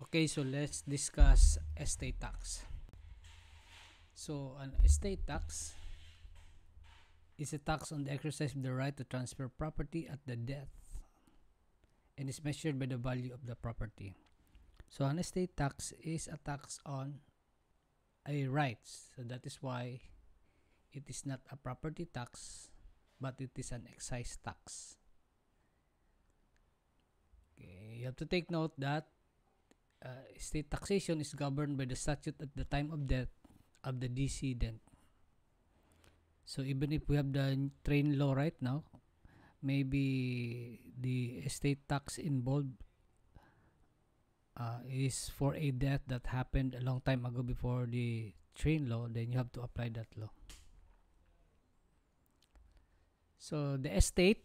Okay, so let's discuss estate tax. So, an estate tax is a tax on the exercise of the right to transfer property at the death and is measured by the value of the property. So, an estate tax is a tax on a right. So, that is why it is not a property tax but it is an excise tax. Okay, you have to take note that uh, state taxation is governed by the statute at the time of death of the decedent. So even if we have the train law right now, maybe the estate tax involved uh, is for a death that happened a long time ago before the train law, then you have to apply that law. So the estate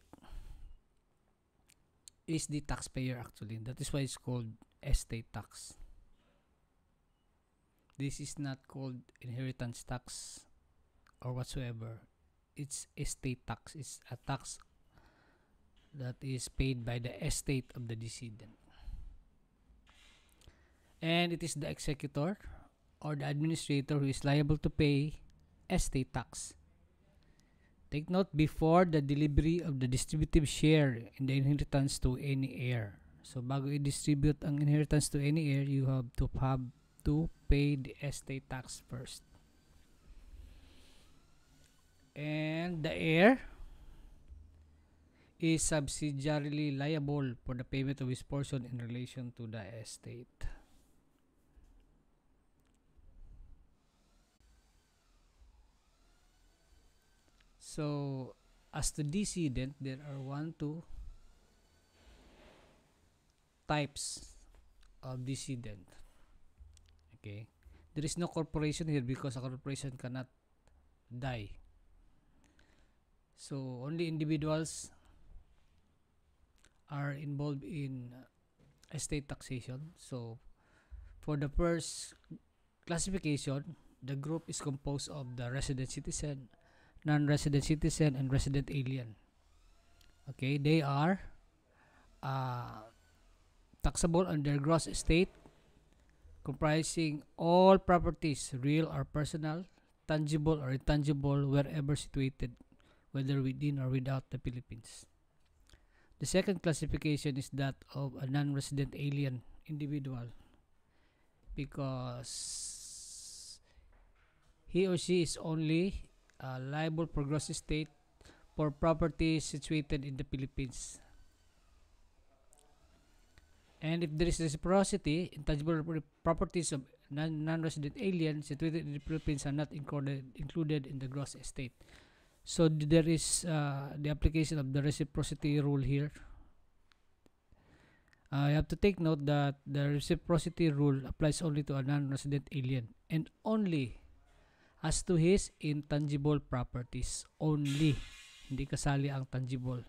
is the taxpayer actually. That is why it's called estate tax. This is not called inheritance tax or whatsoever. It's estate tax. It's a tax that is paid by the estate of the decedent. And it is the executor or the administrator who is liable to pay estate tax. Take note before the delivery of the distributive share in the inheritance to any heir. So bago i-distribute ang inheritance to any heir, you have to have to pay the estate tax first. And the heir is subsidiarily liable for the payment of his portion in relation to the estate. So, as the decedent, there are 1, 2, types of dissident. Okay? There is no corporation here because a corporation cannot die. So, only individuals are involved in estate taxation. So, for the first classification, the group is composed of the resident citizen, non-resident citizen, and resident alien. Okay, they are uh, taxable on their gross estate, comprising all properties, real or personal, tangible or intangible, wherever situated, whether within or without the Philippines. The second classification is that of a non resident alien individual because he or she is only uh, liable for gross estate for property situated in the Philippines And if there is reciprocity, intangible properties of non-resident alien situated in the Philippines are not included included in the gross estate. So there is uh, the application of the reciprocity rule here. Uh, you have to take note that the reciprocity rule applies only to a non-resident alien and only as to his intangible properties only. Hindi kasali ang tangible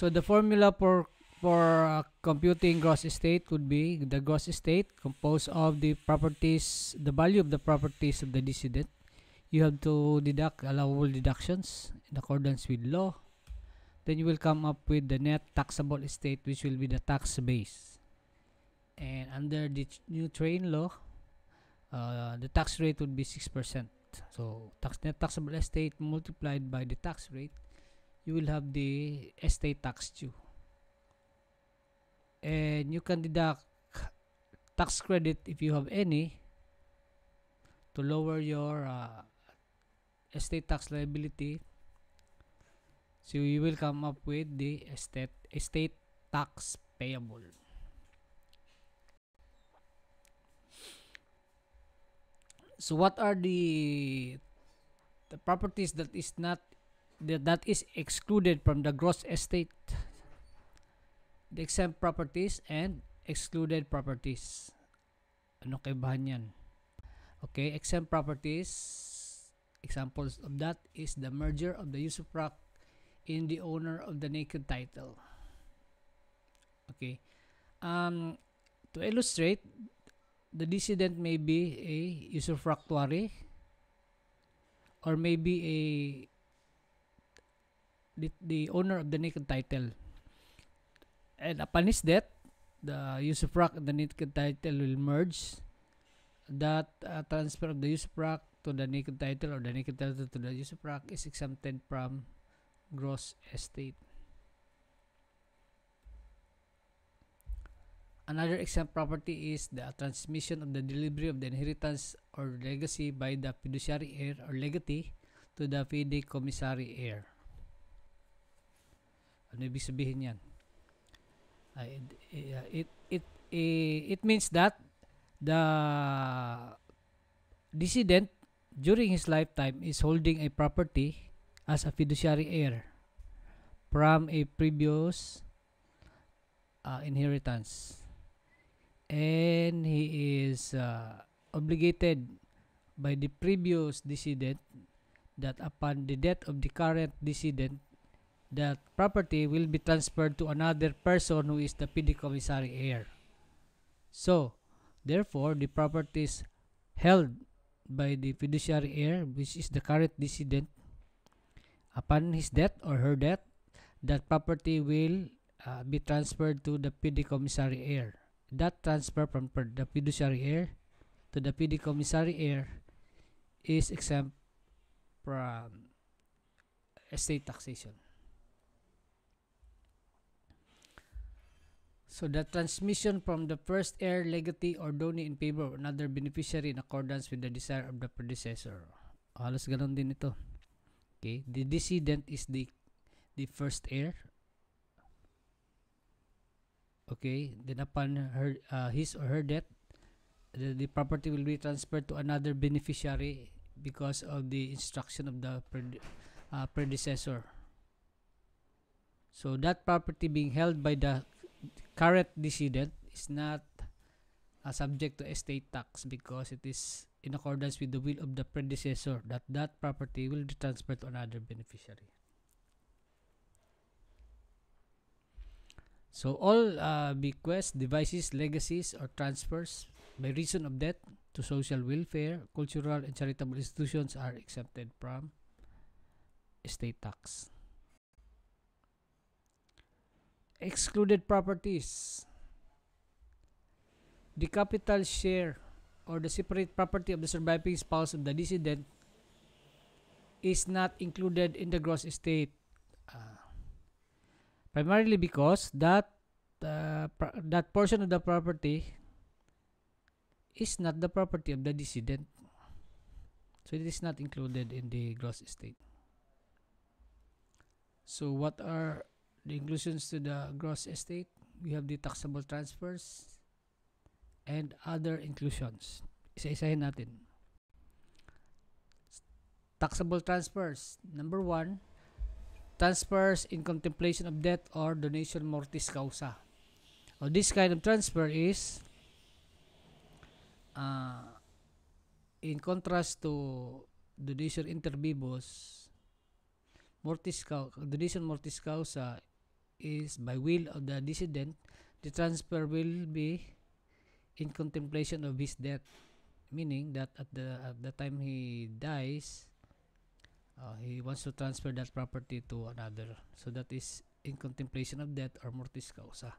So the formula for for uh, computing gross estate would be the gross estate composed of the properties, the value of the properties of the decedent. You have to deduct allowable deductions in accordance with law. Then you will come up with the net taxable estate, which will be the tax base. And under the new train law, uh, the tax rate would be 6%. So tax net taxable estate multiplied by the tax rate you will have the estate tax due. And you can deduct tax credit if you have any to lower your uh, estate tax liability. So you will come up with the estate, estate tax payable. So what are the the properties that is not that, that is excluded from the gross estate the exempt properties and excluded properties ano kaibahan yan okay exempt properties examples of that is the merger of the usufruct in the owner of the naked title okay um to illustrate the decedent may be a usufructuary or maybe a the, the owner of the naked title. And upon his death, the usufruct and the naked title will merge. That uh, transfer of the usufruct to the naked title or the naked title to the usufruct is exempted from gross estate. Another exempt property is the transmission of the delivery of the inheritance or legacy by the fiduciary heir or legatee to the fideicommissary heir. Ano ibig sabihin yan? Uh, it, it, it, eh, it means that the dissident during his lifetime is holding a property as a fiduciary heir from a previous uh, inheritance and he is uh, obligated by the previous decedent that upon the death of the current dissident, that property will be transferred to another person who is the commissary heir. So, therefore, the properties held by the fiduciary heir, which is the current decedent, upon his death or her death, that property will uh, be transferred to the commissary heir. That transfer from the fiduciary heir to the commissary heir is exempt from estate taxation. So the transmission from the first heir, legatee, or donee in favor of another beneficiary in accordance with the desire of the predecessor. Halos ganun din ito. Okay, the decedent is the the first heir. Okay, then upon her uh, his or her death, the, the property will be transferred to another beneficiary because of the instruction of the pred uh, predecessor. So that property being held by the current decident is not a subject to estate tax because it is in accordance with the will of the predecessor that that property will be transferred to another beneficiary. So all uh, bequests, devices, legacies, or transfers by reason of death to social welfare, cultural, and charitable institutions are exempted from estate tax. Excluded properties. The capital share or the separate property of the surviving spouse of the decedent is not included in the gross estate. Uh, primarily because that uh, that portion of the property is not the property of the decedent. So it is not included in the gross estate. So what are the inclusions to the gross estate, we have the taxable transfers, and other inclusions. Isa-isahin natin. Taxable transfers. Number one, transfers in contemplation of death or donation mortis causa. Or this kind of transfer is uh, in contrast to donation inter vivos, mortis causa, donation mortis causa is by will of the decedent, the transfer will be in contemplation of his death. Meaning that at the at the time he dies, uh, he wants to transfer that property to another. So that is in contemplation of death or mortis causa.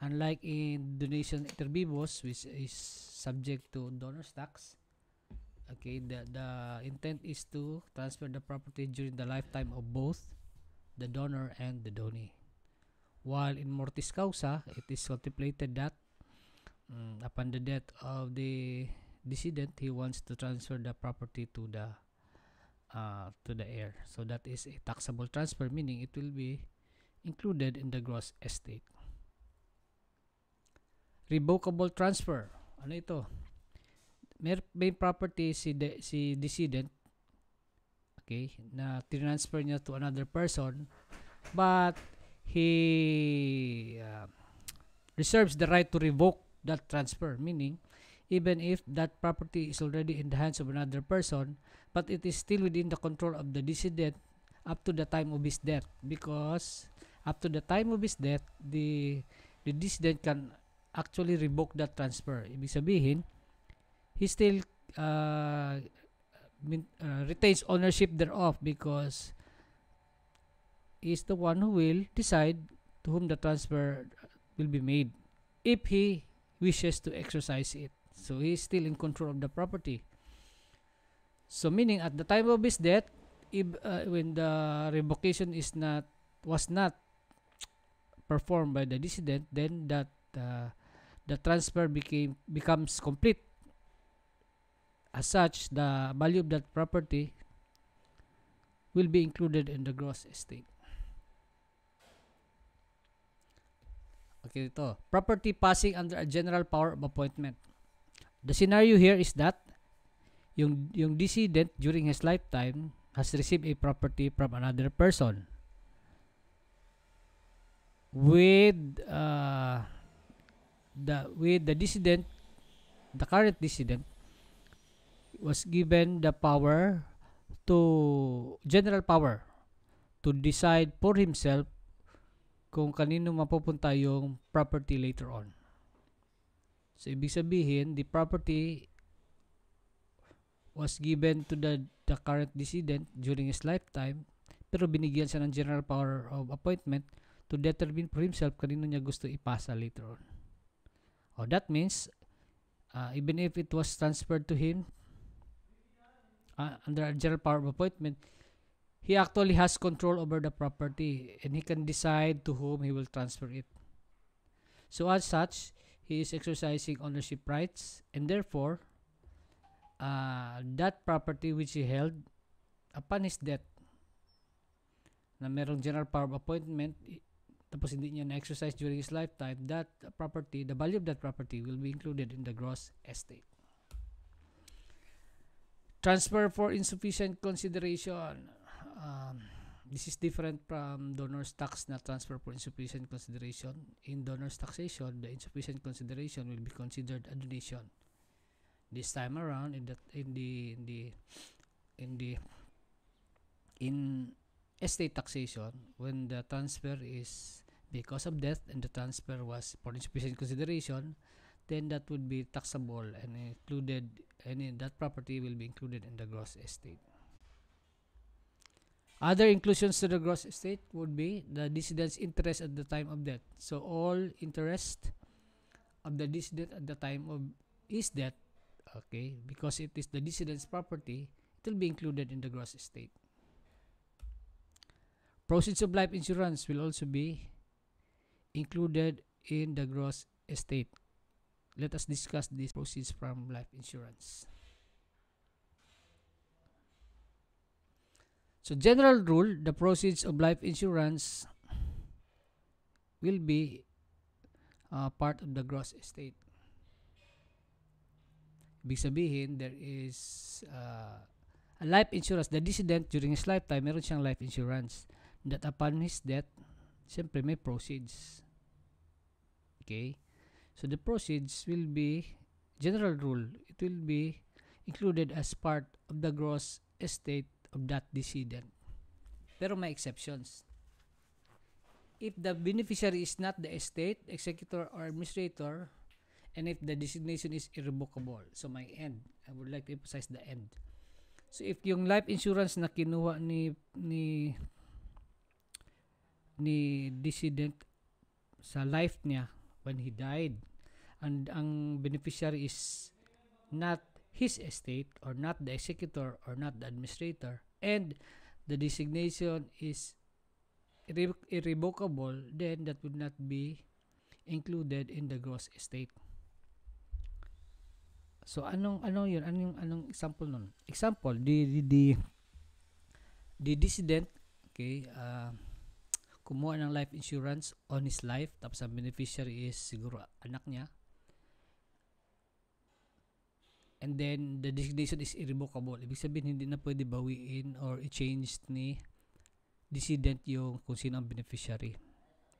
Unlike in donation inter vivos, which is subject to donor's tax, okay, the, the intent is to transfer the property during the lifetime of both the donor and the donee. While in mortis causa, it is contemplated that um, upon the death of the decedent, he wants to transfer the property to the uh, to the heir. So that is a taxable transfer, meaning it will be included in the gross estate. Revocable transfer. Ano ito? May, may property si, de, si decedent okay, na transfer niya to another person but he uh, reserves the right to revoke that transfer, meaning even if that property is already in the hands of another person, but it is still within the control of the decedent up to the time of his death because up to the time of his death, the, the decedent can actually revoke that transfer. Ibig sabihin, he still uh, uh, retains ownership thereof because is the one who will decide to whom the transfer uh, will be made if he wishes to exercise it. So he is still in control of the property. So meaning at the time of his death, if, uh, when the revocation is not was not performed by the dissident, then that uh, the transfer became becomes complete. As such, the value of that property will be included in the gross estate. Okay, ito. Property passing under a general power of appointment. The scenario here is that yung, yung decedent during his lifetime has received a property from another person with uh, the with the dissident the current dissident was given the power to general power to decide for himself kung kanino mapupunta yung property later on. So, ibig sabihin, the property was given to the, the current decedent during his lifetime pero binigyan siya ng general power of appointment to determine for himself kanino niya gusto ipasa later on. Oh, that means uh, even if it was transferred to him uh, under a general power of appointment, he actually has control over the property and he can decide to whom he will transfer it. So as such, he is exercising ownership rights and therefore uh, that property which he held upon his death na merong general power of appointment tapos hindi niya na-exercise during his lifetime, that property, the value of that property will be included in the gross estate. Transfer for insufficient consideration um, this is different from donor's tax na transfer for insufficient consideration. In donor's taxation, the insufficient consideration will be considered a donation. This time around, in the in the in the in the in estate taxation, when the transfer is because of death and the transfer was for insufficient consideration, then that would be taxable and included, and that property will be included in the gross estate. Other inclusions to the gross estate would be the dissident's interest at the time of death. So all interest of the dissident at the time of his death, okay, because it is the dissident's property, it will be included in the gross estate. Proceeds of life insurance will also be included in the gross estate. Let us discuss these proceeds from life insurance. So general rule, the proceeds of life insurance will be uh, part of the gross estate. Ibig sabihin, there is uh, a life insurance. The dissident, during his lifetime, meron siyang life insurance that upon his death, siyempre may proceeds. Okay? So the proceeds will be, general rule, it will be included as part of the gross estate of that decedent. Pero may exceptions. If the beneficiary is not the estate, executor, or administrator, and if the designation is irrevocable. So my end. I would like to emphasize the end. So if yung life insurance na kinuha ni ni ni dissident sa life niya when he died and ang beneficiary is not his estate or not the executor or not the administrator and the designation is irre- irrevocable then that would not be included in the gross estate so anong ano yun anong anong example nun example the the the, the dissident okay uh, kumuha ng life insurance on his life tapos ang beneficiary is siguro anak niya And then, the designation is irrevocable. Ibig sabihin, hindi na pwede bawiin or i-change ni decedent yung kung sino ang beneficiary.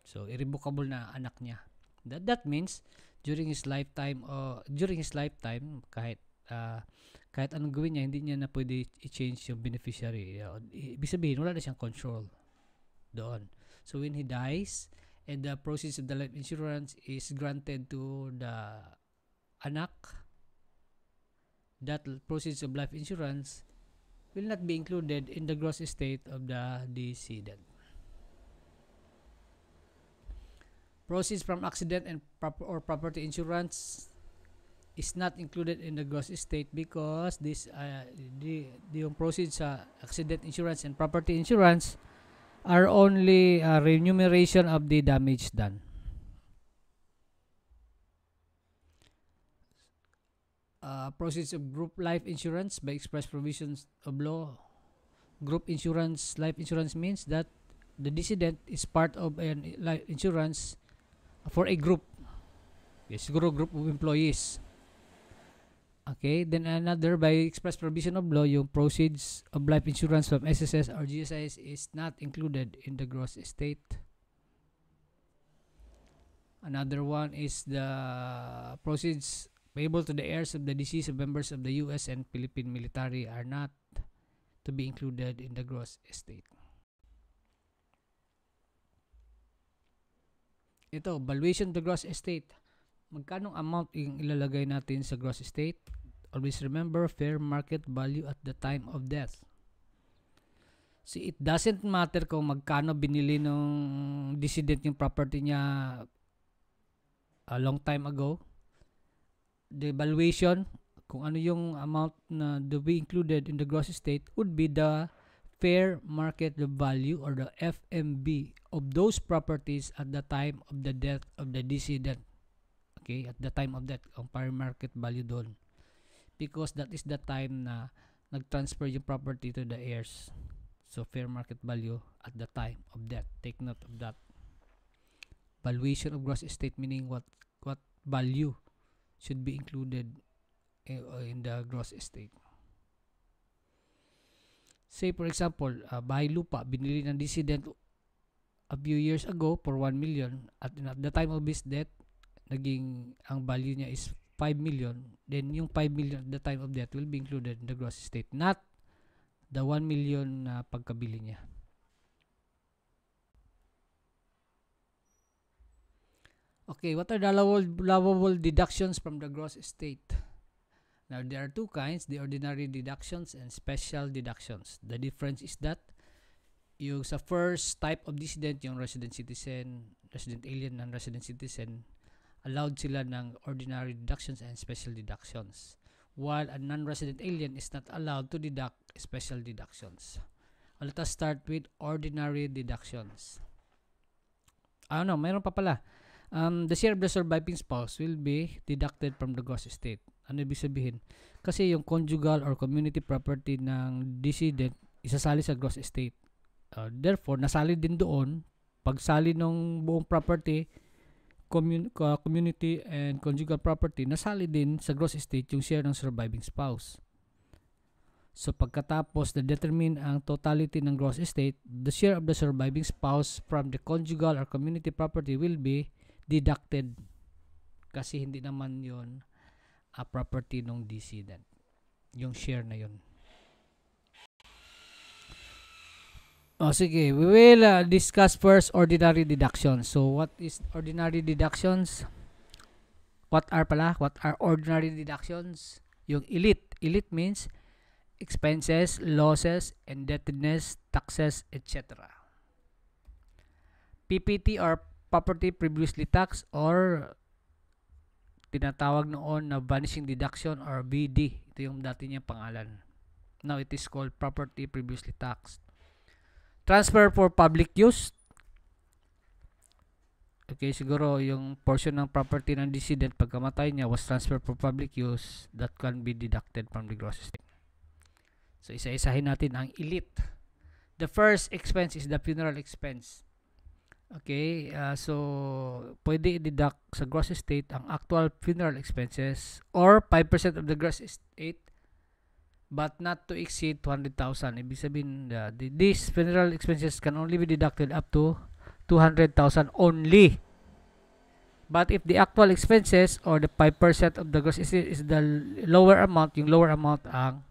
So, irrevocable na anak niya. That, that means, during his lifetime, uh, during his lifetime, kahit uh, kahit anong gawin niya, hindi niya na pwede i-change yung beneficiary. ibig sabihin, wala na siyang control doon. So, when he dies, and the proceeds of the life insurance is granted to the anak that proceeds of life insurance will not be included in the gross estate of the decedent. Proceeds from accident and prop or property insurance is not included in the gross estate because this uh, the, the proceeds sa uh, accident insurance and property insurance are only uh, remuneration of the damage done. uh, proceeds of group life insurance by express provisions of law. Group insurance, life insurance means that the dissident is part of an life insurance for a group. Yes, group group of employees. Okay, then another by express provision of law, your proceeds of life insurance from SSS or GSIS is not included in the gross estate. Another one is the proceeds payable to the heirs of the deceased members of the U.S. and Philippine military are not to be included in the gross estate. Ito, valuation to gross estate. Magkano amount yung ilalagay natin sa gross estate? Always remember fair market value at the time of death. So it doesn't matter kung magkano binili ng dissident yung property niya a long time ago the valuation, kung ano yung amount na to be included in the gross estate would be the fair market value or the FMB of those properties at the time of the death of the decedent. Okay, at the time of death, ang fair market value doon. Because that is the time na nag-transfer yung property to the heirs. So, fair market value at the time of death. Take note of that. Valuation of gross estate meaning what what value should be included uh, in the gross estate. Say for example, uh, bahay lupa binili ng dissident a few years ago for 1 million at, at the time of his death, naging ang value niya is 5 million, then yung 5 million at the time of death will be included in the gross estate, not the 1 million na pagkabili niya. Okay, what are the allowable, deductions from the gross estate? Now, there are two kinds, the ordinary deductions and special deductions. The difference is that yung sa first type of dissident, yung resident citizen, resident alien, non-resident citizen, allowed sila ng ordinary deductions and special deductions. While a non-resident alien is not allowed to deduct special deductions. Let us start with ordinary deductions. Ah, no, mayroon pa pala um, the share of the surviving spouse will be deducted from the gross estate. Ano ibig sabihin? Kasi yung conjugal or community property ng decedent isasali sa gross estate. Uh, therefore, nasali din doon, pagsali ng buong property, commun- uh, community and conjugal property, nasali din sa gross estate yung share ng surviving spouse. So pagkatapos na determine ang totality ng gross estate, the share of the surviving spouse from the conjugal or community property will be deducted kasi hindi naman yon a property ng decedent yung share na yon Oh, sige. We will uh, discuss first ordinary deduction So, what is ordinary deductions? What are pala? What are ordinary deductions? Yung elite. Elite means expenses, losses, indebtedness, taxes, etc. PPT or property previously taxed or tinatawag noon na vanishing deduction or BD. Ito yung dati niyang pangalan. Now it is called property previously taxed. Transfer for public use. Okay, siguro yung portion ng property ng decedent pagkamatay niya was transferred for public use that can be deducted from the gross estate. So isa-isahin natin ang elite. The first expense is the funeral expense. Okay, uh, so pwede i-deduct sa gross estate ang actual funeral expenses or 5% of the gross estate but not to exceed 200,000. Ibig sabihin, uh, the, these funeral expenses can only be deducted up to 200,000 only. But if the actual expenses or the 5% of the gross estate is the lower amount, yung lower amount ang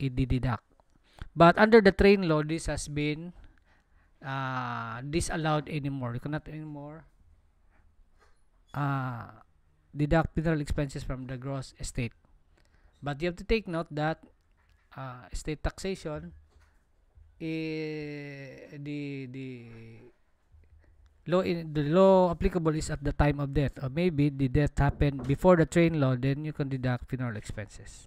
i-deduct. But under the train law, this has been uh, disallowed anymore. You cannot anymore uh, deduct funeral expenses from the gross estate. But you have to take note that uh, state taxation, eh, the the law in the law applicable is at the time of death, or maybe the death happened before the train law. Then you can deduct funeral expenses.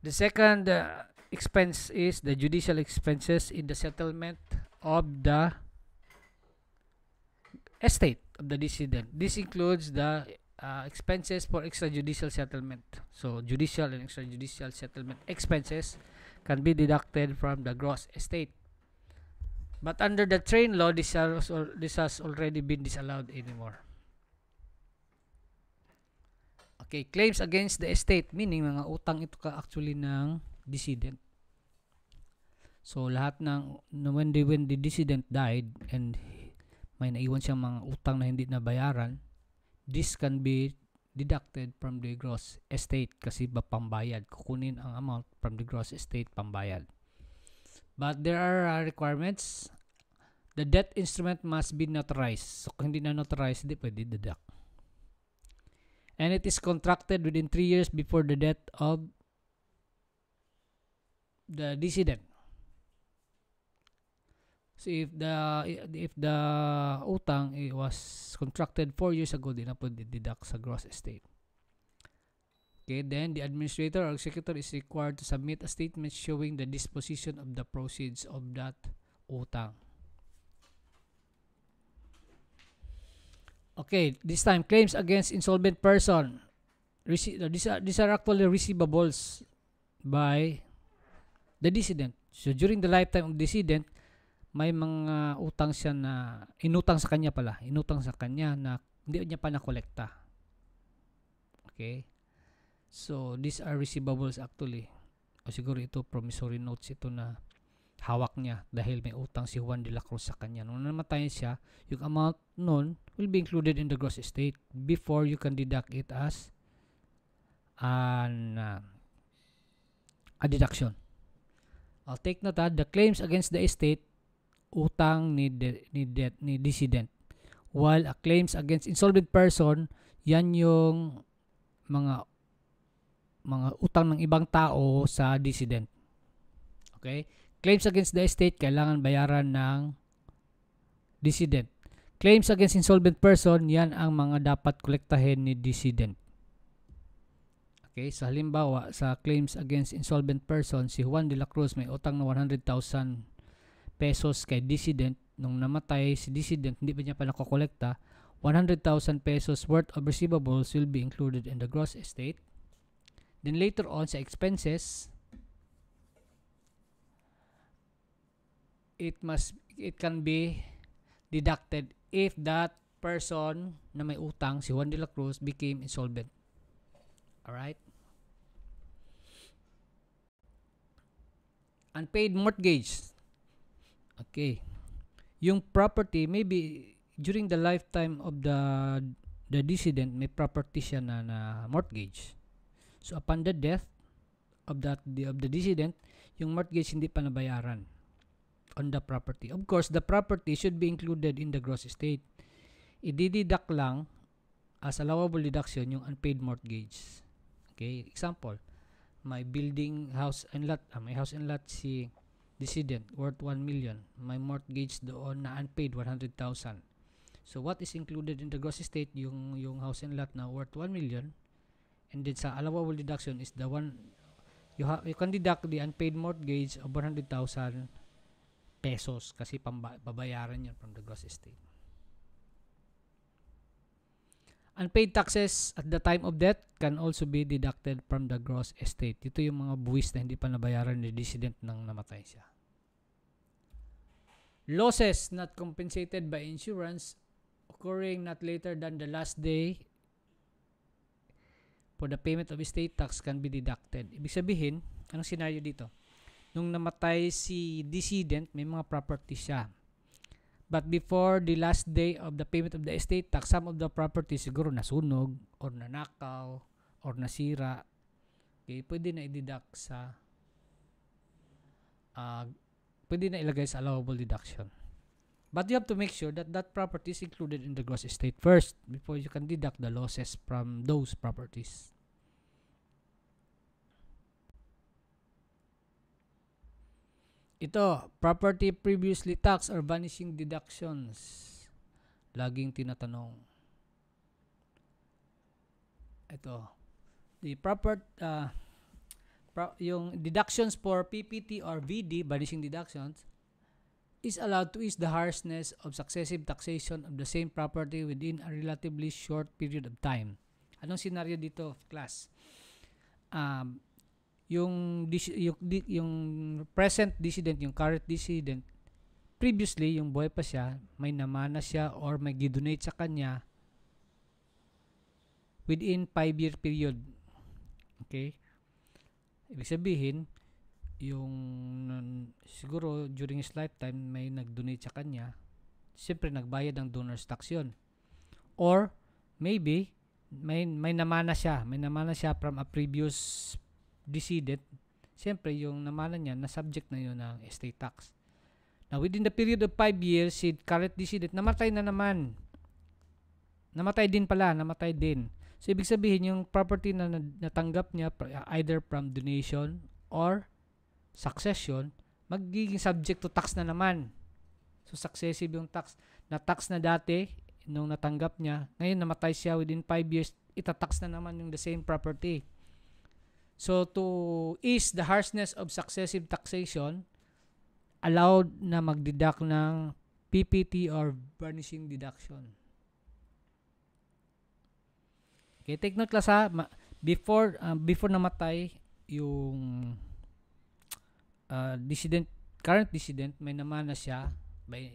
The second uh, expense is the judicial expenses in the settlement of the estate of the decedent. This includes the uh, expenses for extrajudicial settlement. So, judicial and extrajudicial settlement expenses can be deducted from the gross estate. But under the train law, this, are, this has already been disallowed anymore. Okay, claims against the estate, meaning mga utang ito ka actually ng decedent. So lahat ng when the, when the dissident died and may naiwan siyang mga utang na hindi nabayaran, this can be deducted from the gross estate kasi ba pambayad kukunin ang amount from the gross estate pambayad. But there are uh, requirements. The debt instrument must be notarized. So kung hindi na notarized, hindi pwede deduct. And it is contracted within 3 years before the death of the dissident. So if the if the utang it was contracted 4 years ago, di na po dideduct sa gross estate. Okay, then the administrator or executor is required to submit a statement showing the disposition of the proceeds of that utang. Okay, this time claims against insolvent person. Rece uh, these, are, these are actually receivables by the decedent. So during the lifetime of decedent, may mga utang siya na inutang sa kanya pala, inutang sa kanya na hindi niya pa nakolekta. Okay? So, these are receivables actually. O siguro ito promissory notes ito na hawak niya dahil may utang si Juan de la Cruz sa kanya. Nung namatay siya, yung amount noon will be included in the gross estate before you can deduct it as an uh, a deduction. I'll take note that ah, the claims against the estate utang ni, de, ni, de, ni dissident. While a claims against insolvent person, yan yung mga mga utang ng ibang tao sa dissident. Okay? Claims against the estate, kailangan bayaran ng dissident. Claims against insolvent person, yan ang mga dapat kolektahin ni dissident. Okay, sa halimbawa, sa claims against insolvent person, si Juan de la Cruz may utang na 100,000 pesos kay dissident nung namatay si dissident hindi pa niya pala kokolekta 100,000 pesos worth of receivables will be included in the gross estate then later on sa expenses it must it can be deducted if that person na may utang si Juan de la Cruz became insolvent all right unpaid mortgage Okay. Yung property, maybe during the lifetime of the the dissident, may property siya na, na mortgage. So upon the death of that the, of the dissident, yung mortgage hindi pa nabayaran on the property. Of course, the property should be included in the gross estate. i lang as allowable deduction yung unpaid mortgage. Okay, example, my building house and lot, uh, ah, my house and lot si Resident worth 1 million. May mortgage doon na unpaid 100,000. So what is included in the gross estate yung yung house and lot na worth 1 million. And then sa allowable deduction is the one you have you can deduct the unpaid mortgage of 100,000 pesos kasi pambabayaran babayaran from the gross estate. Unpaid taxes at the time of death can also be deducted from the gross estate. Ito yung mga buwis na hindi pa nabayaran ni dissident nang namatay siya. Losses not compensated by insurance occurring not later than the last day for the payment of estate tax can be deducted. Ibig sabihin, anong scenario dito? Nung namatay si decedent, may mga property siya. But before the last day of the payment of the estate tax, some of the property siguro nasunog or nanakaw or nasira. Okay, pwede na i-deduct sa uh, pwede na ilagay sa allowable deduction. But you have to make sure that that property is included in the gross estate first before you can deduct the losses from those properties. Ito, property previously tax or vanishing deductions. Laging tinatanong. Ito, the property, uh, yung deductions for PPT or VD, vanishing deductions, is allowed to ease the harshness of successive taxation of the same property within a relatively short period of time. Anong scenario dito, class? Um, yung, yung, yung present dissident, yung current dissident, previously, yung buhay pa siya, may namana siya or may gidonate sa kanya within 5-year period. Okay? Ibig sabihin, yung siguro during his lifetime may nag-donate sa kanya, siyempre nagbayad ng donor's tax yun. Or maybe may may namana siya, may namana siya from a previous decedent. Siyempre yung namana niya na subject na yun ng estate tax. Now within the period of 5 years, si current decedent namatay na naman. Namatay din pala, namatay din. So, ibig sabihin, yung property na natanggap niya either from donation or succession, magiging subject to tax na naman. So, successive yung tax. Na-tax na dati, nung natanggap niya. Ngayon, namatay siya within 5 years, itatax na naman yung the same property. So, to ease the harshness of successive taxation, allowed na mag-deduct ng PPT or burnishing deduction. Okay, take note class ha. Ma- before uh, before namatay yung uh, dissident current dissident may namana siya by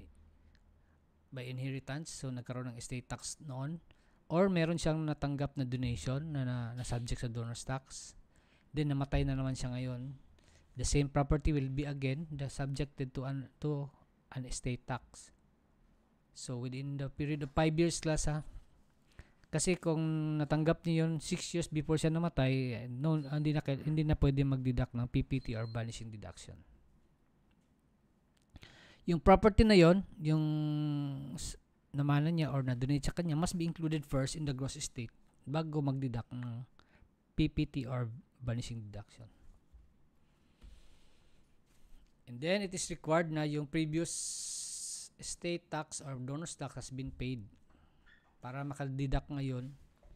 by inheritance so nagkaroon ng estate tax noon or meron siyang natanggap na donation na, na, na subject sa donor's tax then namatay na naman siya ngayon the same property will be again the subjected to an to an estate tax so within the period of 5 years class ha kasi kung natanggap niya yun 6 years before siya namatay, eh, no, hindi na, hindi na pwede mag-deduct ng PPT or vanishing deduction. Yung property na yon, yung namanan niya or na-donate sa kanya, must be included first in the gross estate bago mag-deduct ng PPT or vanishing deduction. And then, it is required na yung previous estate tax or donor's tax has been paid para makadeduct ngayon,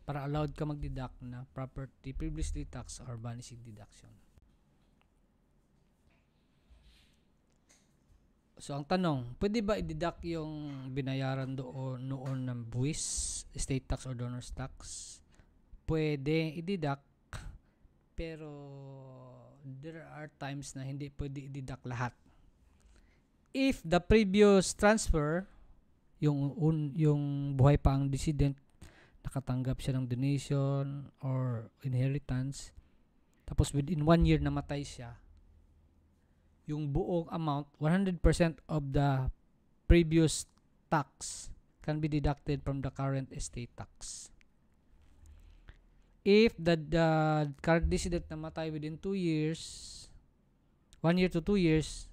para allowed ka mag-deduct na property previously tax or vanishing deduction. So ang tanong, pwede ba i-deduct yung binayaran doon noon ng buwis, estate tax or donor's tax? Pwede i-deduct pero there are times na hindi pwede i-deduct lahat. If the previous transfer yung un, yung buhay pa ang dissident nakatanggap siya ng donation or inheritance tapos within one year namatay siya yung buong amount 100% of the previous tax can be deducted from the current estate tax if the, the current dissident namatay within 2 years 1 year to 2 years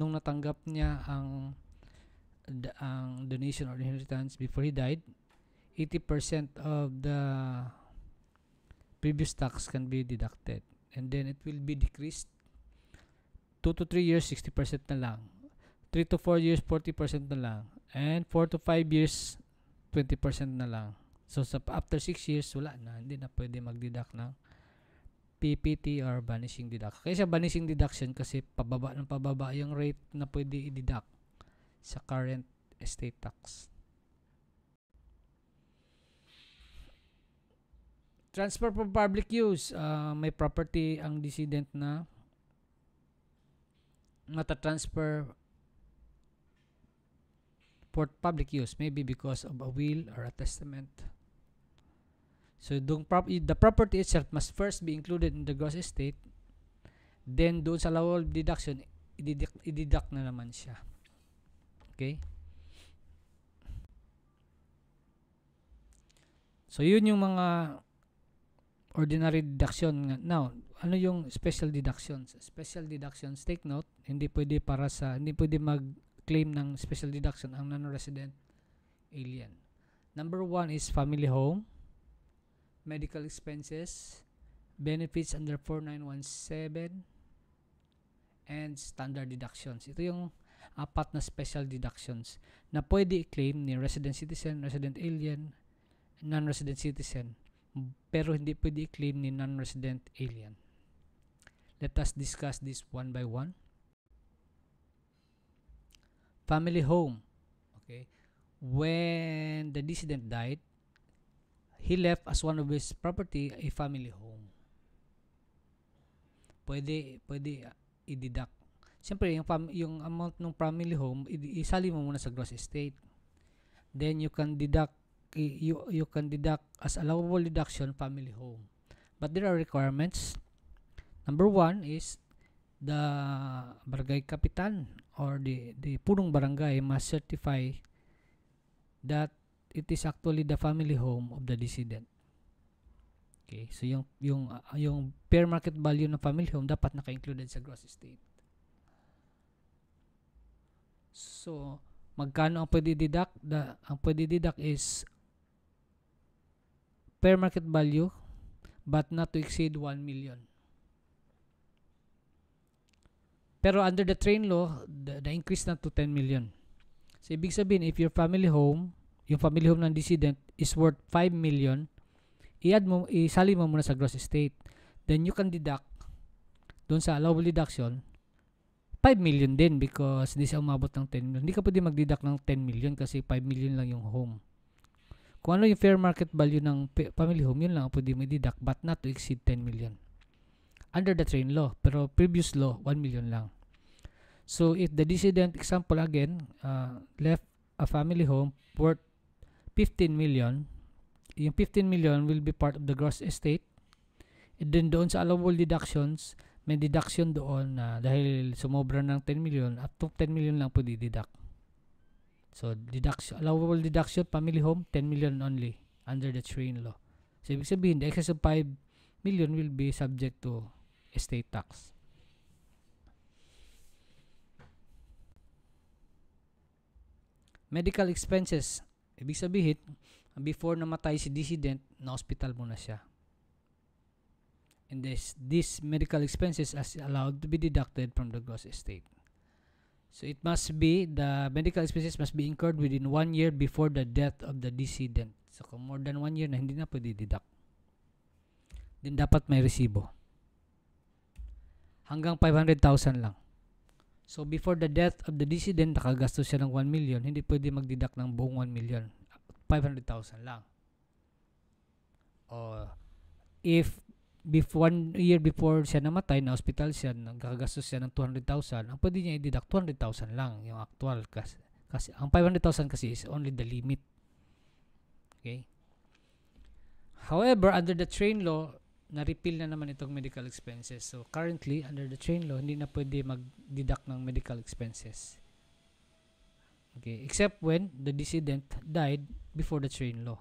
nung natanggap niya ang ang donation or inheritance before he died, 80% of the previous tax can be deducted. And then it will be decreased 2 to 3 years, 60% na lang. 3 to 4 years, 40% na lang. And 4 to 5 years, 20% na lang. So, sa, after 6 years, wala na. Hindi na pwede mag-deduct ng PPT or vanishing deduction. Kaya sa vanishing deduction kasi pababa ng pababa yung rate na pwede i-deduct sa current estate tax. Transfer for public use, uh, may property ang dissident na matatransfer for public use, maybe because of a will or a testament. So, dung prop the property itself must first be included in the gross estate. Then, doon sa law deduction, i-deduct na naman siya. Okay? So, yun yung mga ordinary deduction. Now, ano yung special deductions? Special deductions, take note, hindi pwede para sa, hindi pwede mag-claim ng special deduction ang non-resident alien. Number one is family home, medical expenses, benefits under 4917, and standard deductions. Ito yung apat na special deductions na pwede i-claim ni resident citizen, resident alien, non-resident citizen, pero hindi pwede i-claim ni non-resident alien. Let us discuss this one by one. Family home. Okay. When the dissident died, he left as one of his property a family home. Pwede, pwede i-deduct Siyempre, yung, fam- yung amount ng family home, isali mo muna sa gross estate. Then you can deduct you you can deduct as allowable deduction family home. But there are requirements. Number one is the barangay kapitan or the the punong barangay must certify that it is actually the family home of the decedent. Okay, so yung yung uh, yung fair market value ng family home dapat naka-included sa gross estate. So, magkano ang pwede deduct? The, ang pwede deduct is fair market value but not to exceed 1 million. Pero under the train law, the, the increase na to 10 million. So, ibig sabihin, if your family home, yung family home ng decedent is worth 5 million, i-add mo, isali mo muna sa gross estate. Then you can deduct doon sa allowable deduction 5 million din because hindi siya umabot ng 10 million. Hindi ka pwede magdidak ng 10 million kasi 5 million lang yung home. Kung ano yung fair market value ng family home, yun lang ang pwede mag-deduct but not to exceed 10 million. Under the train law, pero previous law, 1 million lang. So if the dissident, example again, uh, left a family home worth 15 million, yung 15 million will be part of the gross estate. And then doon sa allowable deductions, may deduction doon na dahil sumobra ng 10 million, up to 10 million lang po di-deduct. So, deduction, allowable deduction, family home, 10 million only under the Turin law. So, ibig sabihin, the excess of 5 million will be subject to estate tax. Medical expenses, ibig sabihin, before namatay si dissident, na hospital muna siya in this, these medical expenses as allowed to be deducted from the gross estate. So it must be, the medical expenses must be incurred within one year before the death of the decedent. So kung more than one year na hindi na pwede deduct. Then dapat may resibo. Hanggang 500,000 lang. So before the death of the decedent, nakagastos siya ng 1 million. Hindi pwede mag-deduct ng buong 1 million. 500,000 lang. Or if before one year before siya namatay na hospital siya nagkagastos siya ng 200,000 ang pwede niya i-deduct 200,000 lang yung actual kasi, kasi ang 500,000 kasi is only the limit okay however under the train law na-repeal na naman itong medical expenses so currently under the train law hindi na pwede mag-deduct ng medical expenses okay except when the decedent died before the train law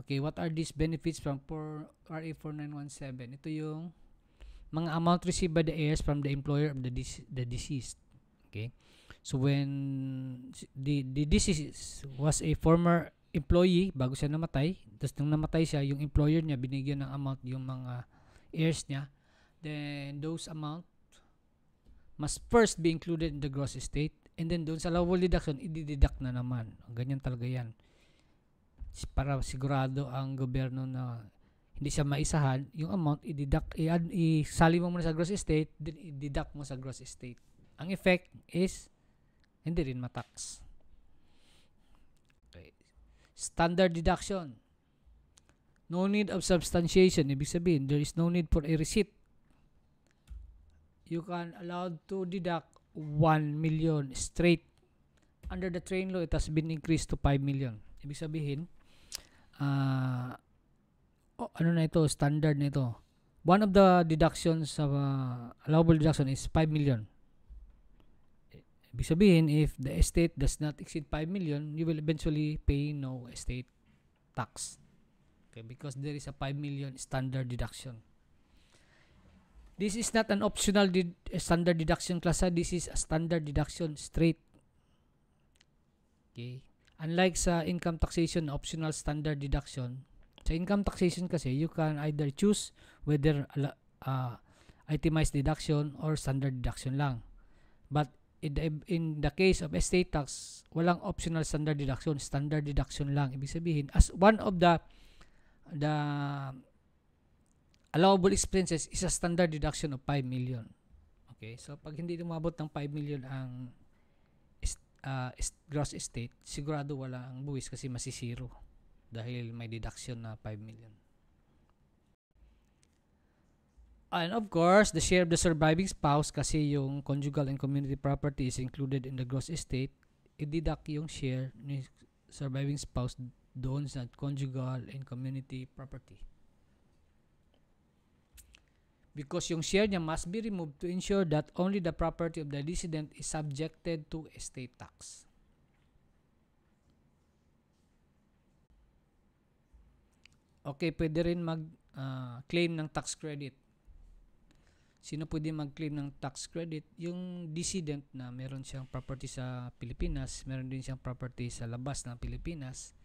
Okay, what are these benefits from for RA4917? Ito yung mga amount received by the heirs from the employer of the, dece- the deceased. Okay? So, when the, the deceased was a former employee bago siya namatay, tapos nung namatay siya, yung employer niya binigyan ng amount yung mga heirs niya, then those amount must first be included in the gross estate and then doon sa lawful deduction, i-deduct na naman. Ganyan talaga yan para sigurado ang gobyerno na hindi siya maisahan, yung amount i-deduct, i-add, isali mo muna sa gross estate, then i-deduct mo sa gross estate. Ang effect is, hindi rin matax. Okay. Standard deduction. No need of substantiation. Ibig sabihin, there is no need for a receipt. You can allowed to deduct 1 million straight. Under the train law, it has been increased to 5 million. Ibig sabihin, uh, oh, ano na ito, standard na ito. One of the deductions sa uh, allowable deduction is 5 million. Ibig sabihin, if the estate does not exceed 5 million, you will eventually pay no estate tax. Okay, because there is a 5 million standard deduction. This is not an optional de eh, standard deduction klasa. Ah. This is a standard deduction straight. Okay. Unlike sa income taxation optional standard deduction, sa income taxation kasi you can either choose whether uh, itemized deduction or standard deduction lang. But in the, in the case of estate tax, walang optional standard deduction, standard deduction lang. Ibig sabihin, as one of the the allowable expenses is a standard deduction of 5 million. Okay, so pag hindi umabot ng 5 million ang uh, gross estate, sigurado wala ang buwis kasi masisiro dahil may deduction na 5 million. And of course, the share of the surviving spouse kasi yung conjugal and community property is included in the gross estate, i-deduct yung share ni surviving spouse doon sa conjugal and community property because yung share niya must be removed to ensure that only the property of the dissident is subjected to estate tax. Okay, pwede rin mag-claim ah, uh, ng tax credit. Sino pwede mag-claim ng tax credit? Yung dissident na meron siyang property sa Pilipinas, meron din siyang property sa labas ng Pilipinas.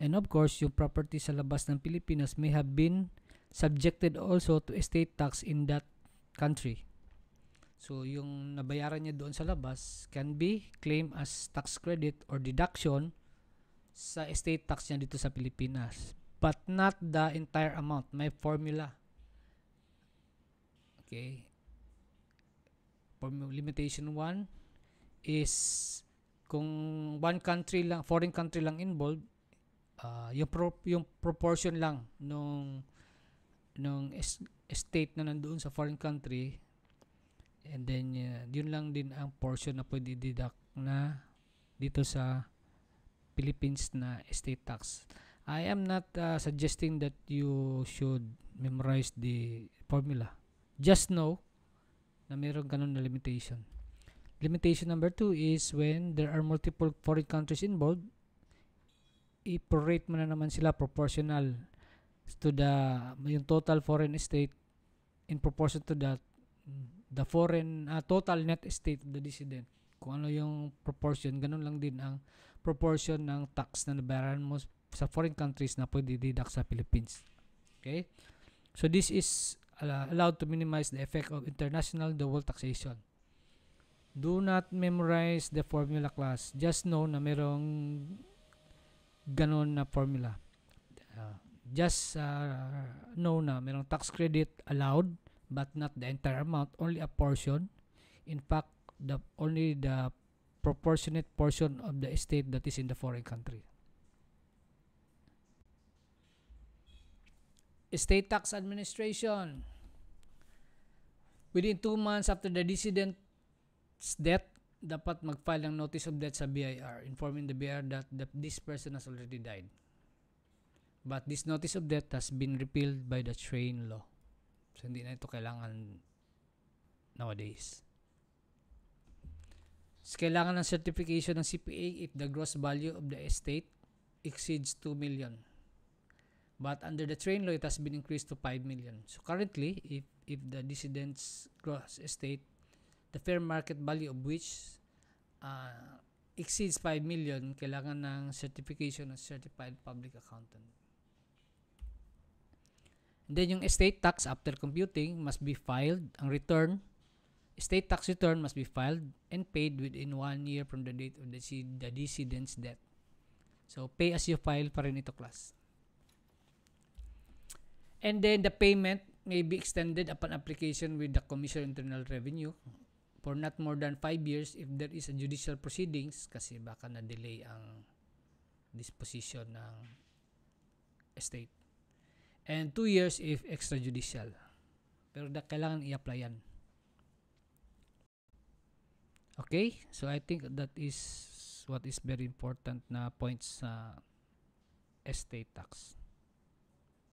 And of course, yung property sa labas ng Pilipinas may have been subjected also to estate tax in that country. So, yung nabayaran niya doon sa labas can be claimed as tax credit or deduction sa estate tax niya dito sa Pilipinas. But not the entire amount. May formula. Okay. Form limitation 1 is kung one country lang, foreign country lang involved, uh, yung, pro, yung proportion lang nung nung estate na nandoon sa foreign country and then uh, yun lang din ang portion na pwede deduct na dito sa Philippines na estate tax. I am not uh, suggesting that you should memorize the formula. Just know na mayroon ganun na limitation. Limitation number two is when there are multiple foreign countries involved, i mo na naman sila proportional to the yung total foreign estate in proportion to that the foreign uh, total net estate of the dissident kung ano yung proportion ganun lang din ang proportion ng tax na nabayaran mo sa foreign countries na pwede deduct sa Philippines okay so this is uh, allowed to minimize the effect of international double taxation do not memorize the formula class just know na merong ganun na formula uh, just uh, know na merong tax credit allowed but not the entire amount, only a portion. In fact, the only the proportionate portion of the estate that is in the foreign country. Estate Tax Administration. Within two months after the dissident's death, dapat magfile ng notice of death sa BIR, informing the BIR that the, this person has already died. But this notice of death has been repealed by the train law. So hindi na ito kailangan nowadays. So, kailangan ng certification ng CPA if the gross value of the estate exceeds 2 million. But under the train law, it has been increased to 5 million. So currently, if, if the decedent's gross estate, the fair market value of which uh, exceeds 5 million, kailangan ng certification ng certified public accountant then yung estate tax after computing must be filed. Ang return, estate tax return must be filed and paid within one year from the date of the, the decedent's death. So pay as you file pa rin ito class. And then the payment may be extended upon application with the Commission of Internal Revenue for not more than 5 years if there is a judicial proceedings kasi baka na-delay ang disposition ng estate and 2 years if extrajudicial. Pero da, kailangan i-apply yan. Okay? So, I think that is what is very important na points sa estate tax.